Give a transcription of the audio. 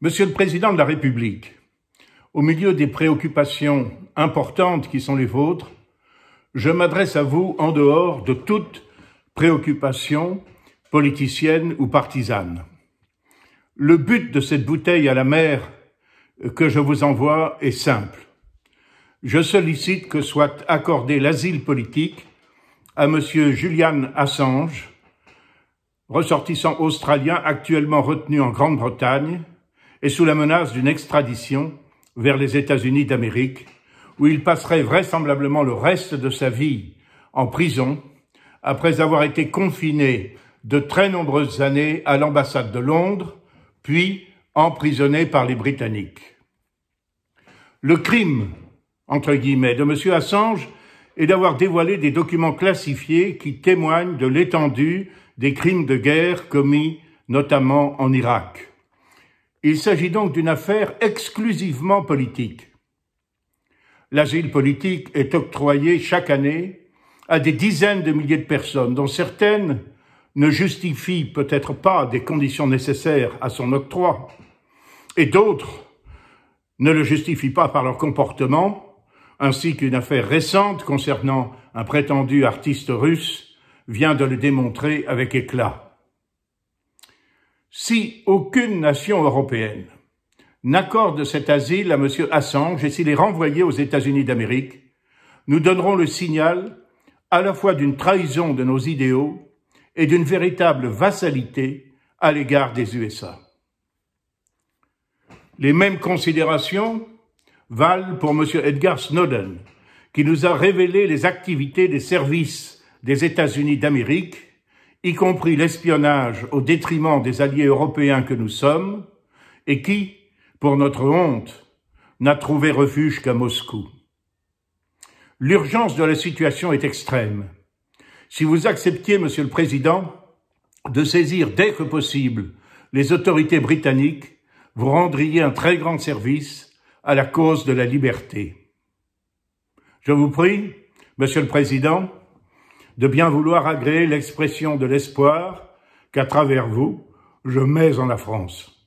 Monsieur le Président de la République, au milieu des préoccupations importantes qui sont les vôtres, je m'adresse à vous en dehors de toute préoccupation politicienne ou partisane. Le but de cette bouteille à la mer que je vous envoie est simple. Je sollicite que soit accordé l'asile politique à monsieur Julian Assange, ressortissant australien actuellement retenu en Grande-Bretagne, et sous la menace d'une extradition vers les États-Unis d'Amérique, où il passerait vraisemblablement le reste de sa vie en prison, après avoir été confiné de très nombreuses années à l'ambassade de Londres, puis emprisonné par les Britanniques. Le crime, entre guillemets, de M. Assange est d'avoir dévoilé des documents classifiés qui témoignent de l'étendue des crimes de guerre commis notamment en Irak. Il s'agit donc d'une affaire exclusivement politique. L'asile politique est octroyé chaque année à des dizaines de milliers de personnes, dont certaines ne justifient peut-être pas des conditions nécessaires à son octroi, et d'autres ne le justifient pas par leur comportement, ainsi qu'une affaire récente concernant un prétendu artiste russe vient de le démontrer avec éclat. Si aucune nation européenne n'accorde cet asile à M. Assange et s'il est renvoyé aux États-Unis d'Amérique, nous donnerons le signal à la fois d'une trahison de nos idéaux et d'une véritable vassalité à l'égard des USA. Les mêmes considérations valent pour M. Edgar Snowden, qui nous a révélé les activités des services des États-Unis d'Amérique y compris l'espionnage au détriment des alliés européens que nous sommes, et qui, pour notre honte, n'a trouvé refuge qu'à Moscou. L'urgence de la situation est extrême. Si vous acceptiez, Monsieur le Président, de saisir dès que possible les autorités britanniques, vous rendriez un très grand service à la cause de la liberté. Je vous prie, Monsieur le Président, de bien vouloir agréer l'expression de l'espoir qu'à travers vous, je mets en la France.